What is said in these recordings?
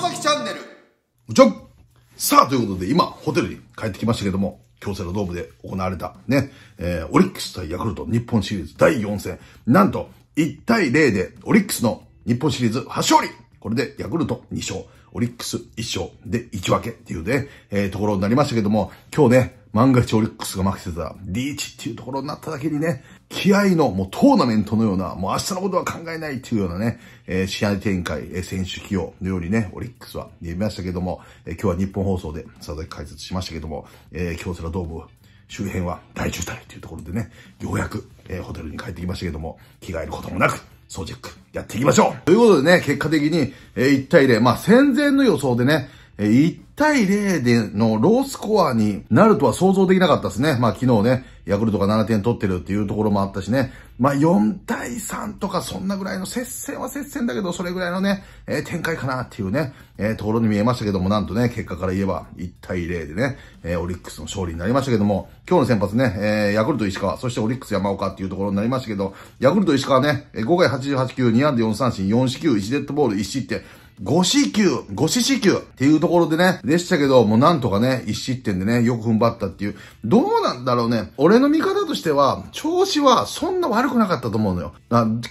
外崎チャンネル。さあ、ということで、今、ホテルに帰ってきましたけども、京セラドームで行われた、ね、えー、オリックス対ヤクルト日本シリーズ第4戦。なんと、1対0で、オリックスの日本シリーズ8勝利これでヤクルト2勝、オリックス1勝で1分けっていうね、えー、ところになりましたけども、今日ね、万が一オリックスが負けてたリーチっていうところになっただけにね、気合のもうトーナメントのような、もう明日のことは考えないっていうようなね、えー、試合展開、えー、選手起用のようにね、オリックスは言えましたけども、えー、今日は日本放送で佐々木解説しましたけども、えー、京セラドーム周辺は大渋滞というところでね、ようやく、えー、ホテルに帰ってきましたけども、着替えることもなく、ソジェックやっていきましょうということでね、結果的に、えー、1対0、まあ戦前の予想でね、えー、1対0でのロースコアになるとは想像できなかったですね。まあ昨日ね、ヤクルトが7点取ってるっていうところもあったしね。まあ4対3とかそんなぐらいの接戦は接戦だけど、それぐらいのね、えー、展開かなっていうね、えー、ところに見えましたけども、なんとね、結果から言えば1対0でね、えー、オリックスの勝利になりましたけども、今日の先発ね、えー、ヤクルト石川、そしてオリックス山岡っていうところになりましたけど、ヤクルト石川ね、5回88球、2安で4三振、4四球、1デッドボール、1失点。5四球、5四四球っていうところでね、でしたけど、もうなんとかね、一失点でね、よく踏ん張ったっていう。どうなんだろうね。俺の見方としては、調子はそんな悪くなかったと思うのよ。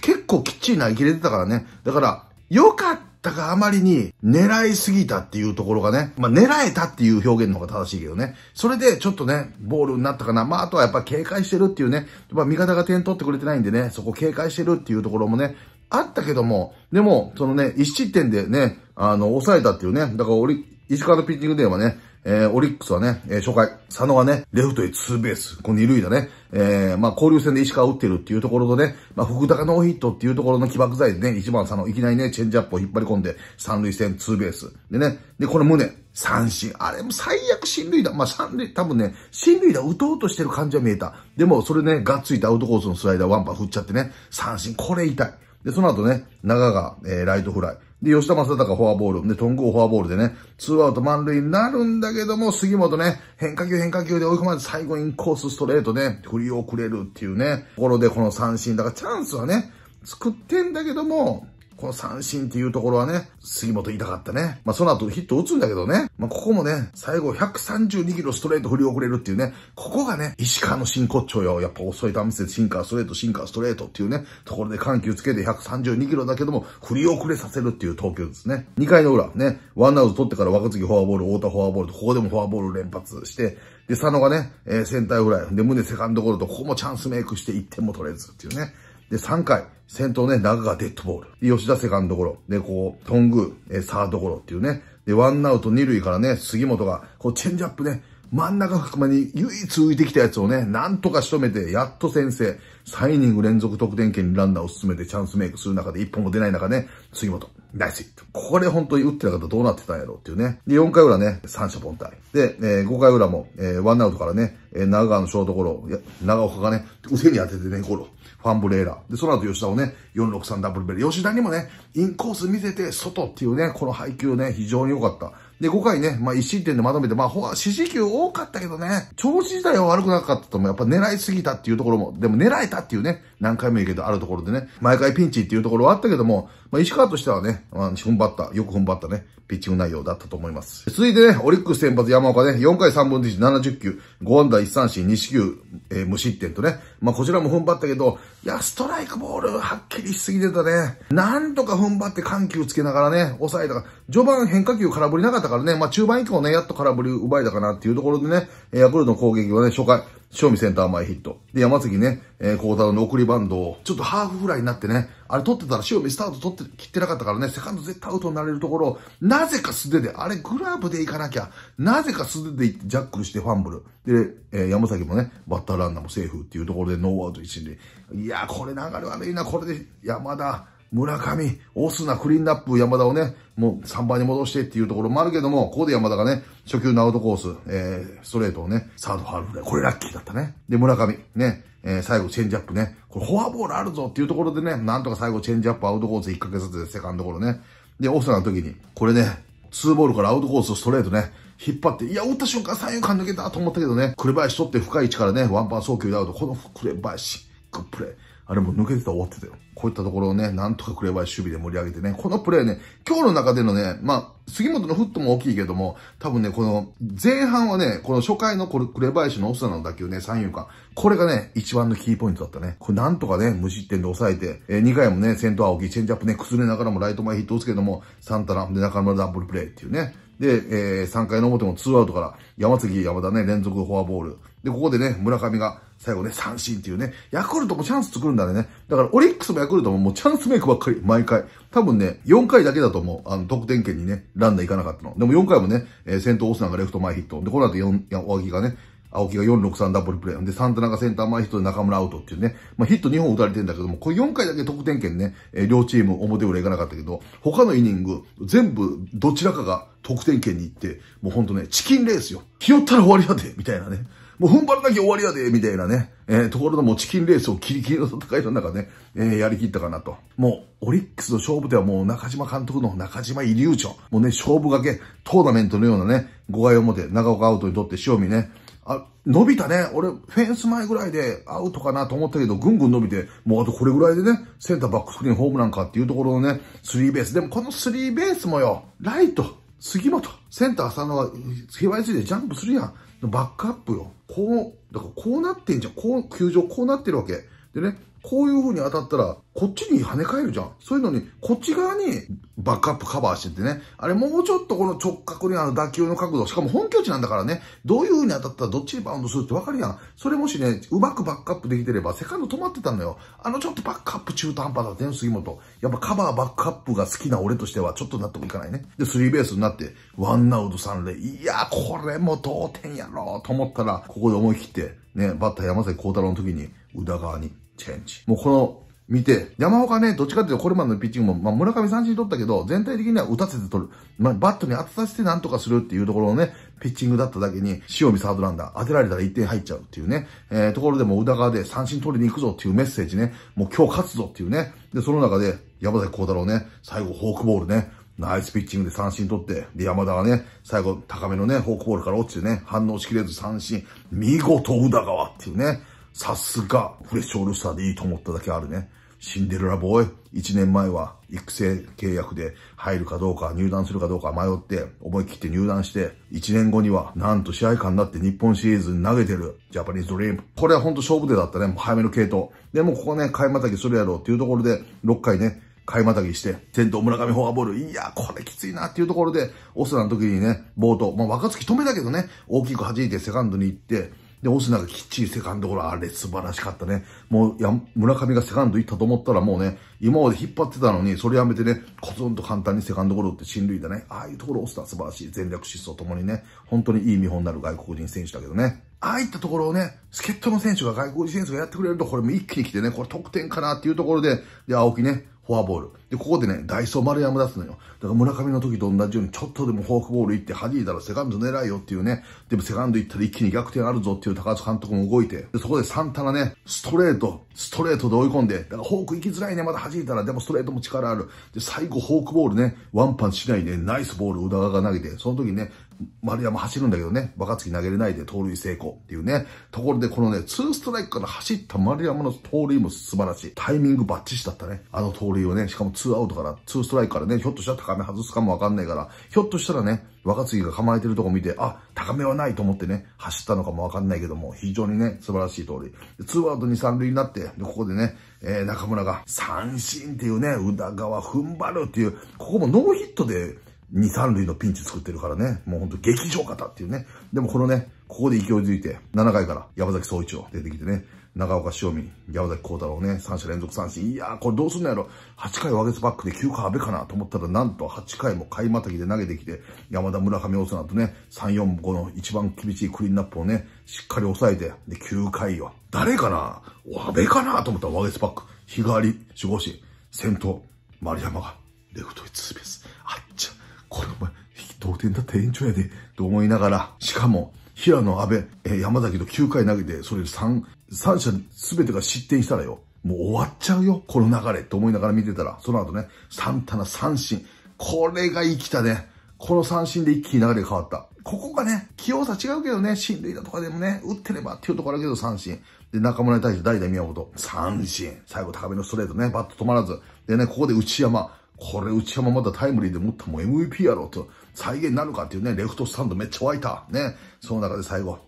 結構きっちり投げ切れてたからね。だから、良かった。だからあまりに狙いすぎたっていうところがね、まあ狙えたっていう表現の方が正しいけどね。それでちょっとね、ボールになったかな。まああとはやっぱ警戒してるっていうね、まあ味方が点取ってくれてないんでね、そこ警戒してるっていうところもね、あったけども、でも、そのね、1失点でね、あの、抑えたっていうね、だからオリ、石川のピッチングではね、えー、オリックスはね、えー、初回、佐野はね、レフトへツーベース、この二塁だね、えー、まあ、交流戦で石川打ってるっていうところとね、まあ、福高ノーヒットっていうところの起爆剤でね、一番佐野、いきなりね、チェンジアップを引っ張り込んで、三塁線ツーベース。でね、で、これ胸、三振。あれも最悪新塁打。まあ、三塁、多分ね、新塁打打とうとしてる感じは見えた。でも、それね、がっついたアウトコースのスライダーワンパー振っちゃってね、三振、これ痛い。で、その後ね、長が、えー、ライトフライ。で、吉田正尚フォアボール。で、トングをフォアボールでね、ツーアウト満塁になるんだけども、杉本ね、変化球変化球で追い込まれて最後インコースストレートで振り遅れるっていうね、ところでこの三振。だからチャンスはね、作ってんだけども、この三振っていうところはね、杉本痛かったね。まあ、その後ヒット打つんだけどね。まあ、ここもね、最後132キロストレート振り遅れるっていうね、ここがね、石川の真骨頂よ。やっぱ遅い段見せでシンカーストレート、シンカーストレートっていうね、ところで緩急つけて132キロだけども、振り遅れさせるっていう投球ですね。2回の裏、ね、ワンアウト取ってから若次フォアボール、太田フォアボールと、ここでもフォアボール連発して、で、佐野がね、えー、センターフライ、で、胸セカンドゴロと、ここもチャンスメイクして1点も取れずっていうね。で、3回、先頭ね、中川デッドボール。で、吉田セカンドゴロ。で、こう、トング、えサードゴロっていうね。で、ワンアウト2塁からね、杉本が、こう、チェンジアップね、真ん中深間に唯一浮いてきたやつをね、なんとか仕留めて、やっと先生、3イニング連続得点圏にランナーを進めてチャンスメイクする中で一本も出ない中ね、杉本、ナイスイット。これ本当に打ってなかったらどうなってたんやろっていうね。で、4回裏ね、三者凡退。で、えー、5回裏も、えー、ワンアウトからね、えー、長川のショートゴロ、長岡がね、腕に当ててね、ゴロ。ファンブレーラー。で、その後吉田をね、463ダブルベル。吉田にもね、インコース見せて、外っていうね、この配球ね、非常に良かった。で、5回ね、まあ1失点でまとめて、まあ、指示球多かったけどね、調子自体は悪くなかったとも、やっぱ狙いすぎたっていうところも、でも狙えたっていうね、何回も言うけど、あるところでね、毎回ピンチっていうところはあったけども、まあ、石川としてはね、まあ、踏ん張った、よく踏ん張ったね、ピッチング内容だったと思います。続いてね、オリックス先発山岡ね、4回3分の1、70球、5安打1三振、2四球、えー、無失点とね、まあ、こちらも踏ん張ったけど、いや、ストライクボール、はっきりしすぎてたね。なんとか踏ん張って緩急つけながらね、抑えたから、序盤変化球空振りなかったからね、まあ、中盤以降ね、やっと空振り奪えたかなっていうところでね、ヤクルトの攻撃はね、初回、正味センター前ヒット。で、山崎ね、えー、高太郎の送りバンドを、ちょっとハーフフライになってね、あれ取ってたら塩見スタート取って、切ってなかったからね、セカンド絶対アウトになれるところを、なぜか素手で、あれグラブで行かなきゃ、なぜか素手で行ってジャックしてファンブル。で、えー、山崎もね、バッターランナーもセーフっていうところでノーアウト一瞬で。いやー、これ流れ悪いな、これで山田、村上、オスナ、クリーンナップ、山田をね、もう3番に戻してっていうところもあるけども、ここで山田がね、初級のアウトコース、えー、ストレートをね、サードファールで、これラッキーだったね。で、村上、ね、えー、最後チェンジアップね、これフォアボールあるぞっていうところでね、なんとか最後チェンジアップアウトコース1か月ずつでセカンドゴロね。で、オスナの時に、これね、ツーボールからアウトコースストレートね、引っ張って、いや、打った瞬間三遊間抜けたと思ったけどね、紅林取って深い位置からね、ワンパン送球でアウト、この紅林、グップレー。あれも抜けてたら終わってたよ。こういったところをね、なんとか紅林守備で盛り上げてね、このプレーね、今日の中でのね、まあ、杉本のフットも大きいけども、多分ね、この前半はね、この初回のこれ紅林のオスナの打球ね、三遊間。これがね、一番のキーポイントだったね。これなんとかね、無失点で抑えて、えー、2回もね、先頭青木、チェンジアップね、崩れながらもライト前ヒットを打つけども、サンタナ、で中村ダブルプレーっていうね。で、えー、3回の表も2アウトから、山崎、山田ね、連続フォアボール。で、ここでね、村上が、最後ね、三振っていうね、ヤクルトもチャンス作るんだね。だからオリックスもヤクルトももうチャンスメイクばっかり、毎回。多分ね、4回だけだと思う。あの、得点圏にね、ランナー行かなかったの。でも4回もね、えー、先頭オスナがレフト前ヒット。で、この後4、青木がね、青木が463ダブルプレイ。で、サンタナがセンター前ヒットで中村アウトっていうね。まあ、ヒット2本打たれてんだけども、これ4回だけ得点圏ね、えー、両チーム表裏行かなかったけど、他のイニング、全部どちらかが得点圏に行って、もうほんとね、チキンレースよ。拾ったら終わりやで、みたいなね。もう踏ん張らなきゃ終わりやで、みたいなね、えー、ところのもうチキンレースをキリキリの戦いの中ね、えー、やりきったかなと。もう、オリックスの勝負ではもう中島監督の中島イリュージョン。もうね、勝負がけ、トーナメントのようなね、5回表、長岡アウトにとって塩見ね、あ、伸びたね。俺、フェンス前ぐらいでアウトかなと思ったけど、ぐんぐん伸びて、もうあとこれぐらいでね、センターバックスクリーンホームランかっていうところのね、スリーベース。でもこのスリーベースもよ、ライト、杉本、センター浅野が、ひばりついてジャンプするやん。バックアップよ。こう、だからこうなってんじゃん。こう、球場こうなってるわけ。でね、こういう風に当たったら、こっちに跳ね返るじゃん。そういうのに、こっち側にバックアップカバーしててね、あれもうちょっとこの直角にある打球の角度、しかも本拠地なんだからね、どういう風に当たったらどっちにバウンドするってわかるやん。それもしね、うまくバックアップできてれば、セカンド止まってたのよ。あのちょっとバックアップ中途半端だったよ、杉本。やっぱカバーバックアップが好きな俺としては、ちょっと納得いかないね。で、スリーベースになって、ワンアウト三塁。いやこれも同点やろと思ったら、ここで思い切って、ね、バッター山崎幸太郎の時に、宇田川にチェンジ。もうこの、見て、山岡ね、どっちかっていうとこれまでのピッチングも、まあ村上三振取ったけど、全体的には打たせて取る。まあバットに当てさせてなんとかするっていうところのね、ピッチングだっただけに、塩見サードランダー、当てられたら1点入っちゃうっていうね、えー、ところでも宇田川で三振取りに行くぞっていうメッセージね、もう今日勝つぞっていうね。で、その中で、山崎幸太郎ね、最後フォークボールね、ナイスピッチングで三振取って、で、山田がね、最後、高めのね、フォークボールから落ちてね、反応しきれず三振、見事宇田川っていうね、さすが、フレッシュオールスターでいいと思っただけあるね。シンデレラボーイ、1年前は育成契約で入るかどうか、入団するかどうか迷って、思い切って入団して、1年後には、なんと試合間になって日本シリーズに投げてる、ジャパニーズドリーム。これはほんと勝負手だったね、もう早めの系統。で、もここね、買いまたぎするやろうっていうところで、6回ね、買いまたぎして、先頭村上フォアボール、いや、これきついなっていうところで、オスラの時にね、冒頭、まあ若月止めだけどね、大きく弾いてセカンドに行って、で、オスナがきっちりセカンドゴロ、あれ素晴らしかったね。もうや、村上がセカンド行ったと思ったらもうね、今まで引っ張ってたのに、それやめてね、コツンと簡単にセカンドゴロって進塁だね。ああいうところオスナ素晴らしい。全力疾走ともにね、本当にいい見本になる外国人選手だけどね。ああいったところをね、助っ人の選手が外国人選手がやってくれると、これも一気に来てね、これ得点かなっていうところで、で、青木ね、フォアボール。で、ここでね、ダイソー丸山出すのよ。だから村上の時と同じように、ちょっとでもフォークボール行って弾いたらセカンド狙いよっていうね。でもセカンド行ったら一気に逆転あるぞっていう高津監督も動いて。で、そこでサンタがね、ストレート、ストレートで追い込んで、だからフォーク行きづらいね、まだ弾いたら、でもストレートも力ある。で、最後フォークボールね、ワンパンしないで、ナイスボール宇田川が投げて、その時ね、丸山走るんだけどね、若月投げれないで盗塁成功っていうね、ところでこのね、ツーストライクから走った丸山の盗塁も素晴らしい。タイミングバッチシだったね。あの盗塁をね、しかもツーアウトから、ツーストライクからね、ひょっとしたら高め外すかもわかんないから、ひょっとしたらね、若月が構えてるとこ見て、あ、高めはないと思ってね、走ったのかもわかんないけども、非常にね、素晴らしい盗塁。ツーアウト2、三塁になって、で、ここでね、えー、中村が三振っていうね、宇田川踏ん張るっていう、ここもノーヒットで、二、三塁のピンチ作ってるからね、もうほんと劇場型っていうね。でもこのね、ここで勢いづいて、7回から山崎総一を出てきてね、長岡塩見、山崎幸太郎ね、三者連続三振。いやー、これどうすんのやろ ?8 回ワゲスバックで9回安倍かなと思ったら、なんと8回も買いまたぎで投げてきて、山田村上大んとね、3、4、5の一番厳しいクリーンナップをね、しっかり抑えて、で、9回は、誰かな安倍かなと思ったらワゲスバック、日替わり、守護神、先頭、丸山が、レフトへツーベース。これお前、同点だって延長やで、と思いながら、しかも、平野、安倍、えー、山崎と9回投げて、それ3、3者全てが失点したらよ、もう終わっちゃうよ、この流れ、と思いながら見てたら、その後ね、サンタナ三振。これが生きたね。この三振で一気に流れが変わった。ここがね、器用さ違うけどね、進塁だとかでもね、打ってればっていうところだけど三振。で、中村に対して代打宮本、三振。最後高めのストレートね、バット止まらず。でね、ここで内山、これ、内山まだタイムリーで持ったも MVP やろと、再現なるかっていうね、レフトスタンドめっちゃ湧いた。ね。その中で最後、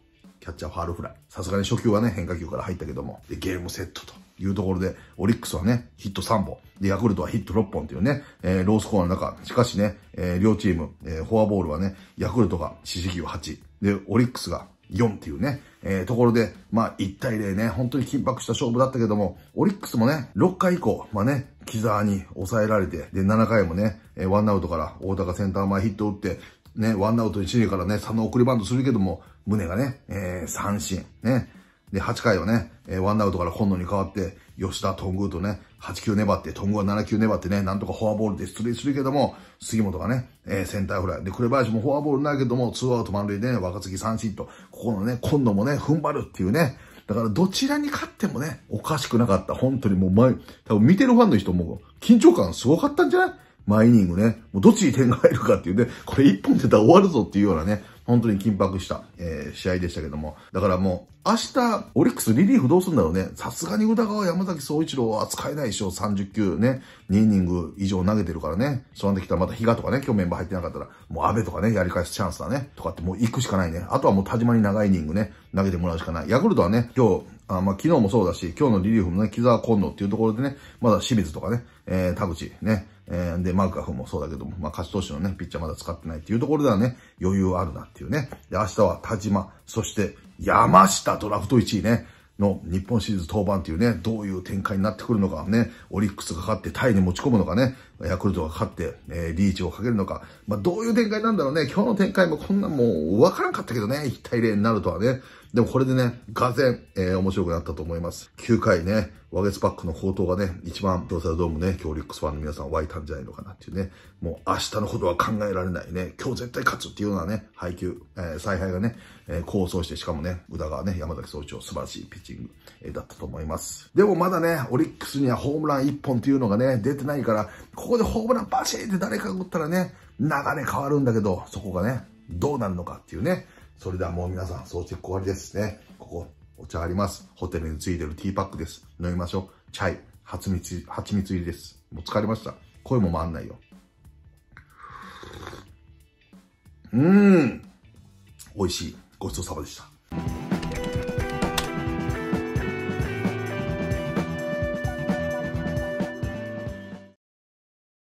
キャッチャーファールフライ。さすがに初球はね、変化球から入ったけども。で、ゲームセットというところで、オリックスはね、ヒット3本。で、ヤクルトはヒット6本というね、えー、ロースコアの中。しかしね、えー、両チーム、えー、フォアボールはね、ヤクルトが四死球8。で、オリックスが4っていうね、えー、ところで、まあ1対0ね、本当に緊迫した勝負だったけども、オリックスもね、6回以降、まあね、木沢に抑えられて、で、7回もね、えー、ワンアウトから大高センター前ヒット打って、ね、ワンアウト1塁からね、佐野送りバントするけども、胸がね、えー、三振、ね。で、8回はね、えー、ワンアウトから今野に代わって、吉田、頓宮とね、8球粘って、頓宮は7球粘ってね、なんとかフォアボールで出塁するけども、杉本がね、えー、センターフライ。で、紅林もフォアボールないけども、2アウト満塁で、ね、若月三振と、ここのね、今度もね、踏ん張るっていうね、だからどちらに勝ってもね、おかしくなかった。本当にもう前、多分見てるファンの人も緊張感すごかったんじゃないマイニングね、もうどっちに点が入るかっていうね、これ一本出たら終わるぞっていうようなね、本当に緊迫した、えー、試合でしたけども。だからもう、明日、オリックスリリーフどうするんだろうね。さすがに田川山崎総一郎は使えないでしょ。30球ね。2イニング以上投げてるからね。そうなってきたらまた比嘉とかね、今日メンバー入ってなかったら、もう安倍とかね、やり返すチャンスだね。とかってもう行くしかないね。あとはもう田島に長いイニングね、投げてもらうしかない。ヤクルトはね、今日、あまあ、昨日もそうだし、今日のリリーフもね、木沢今野っていうところでね、まだ清水とかね、えー、田口ね、えー、で、マーカフもそうだけども、まあ、勝ち投手のね、ピッチャーまだ使ってないっていうところではね、余裕あるなっていうね。で、明日は田島、そして山下ドラフト1位ね、の日本シリーズ登板っていうね、どういう展開になってくるのかね、オリックスが勝ってタイに持ち込むのかね、ヤクルトが勝って、えー、リーチをかけるのか、まあ、どういう展開なんだろうね、今日の展開もこんなもう分からんかったけどね、1対0になるとはね、でもこれでね、がぜえー、面白くなったと思います。9回ね、ワゲスパックの高騰がね、一番、ドサドームね、今日オリックスファンの皆さん湧いたんじゃないのかなっていうね、もう明日のことは考えられないね、今日絶対勝つっていうようなね、配球、えー、采配がね、えー、構想して、しかもね、宇田川ね、山崎総長、素晴らしいピッチング、えー、だったと思います。でもまだね、オリックスにはホームラン1本っていうのがね、出てないから、ここでホームランバシーって誰かが打ったらね、流れ変わるんだけど、そこがね、どうなるのかっていうね、それではもう皆さん、装着終わりですね。ここ、お茶あります。ホテルについてるティーパックです。飲みましょう。チャイ、蜂蜜、蜂蜜入りです。もう疲れました。声も回んないよ。うーん。美味しい。ごちそうさまでした。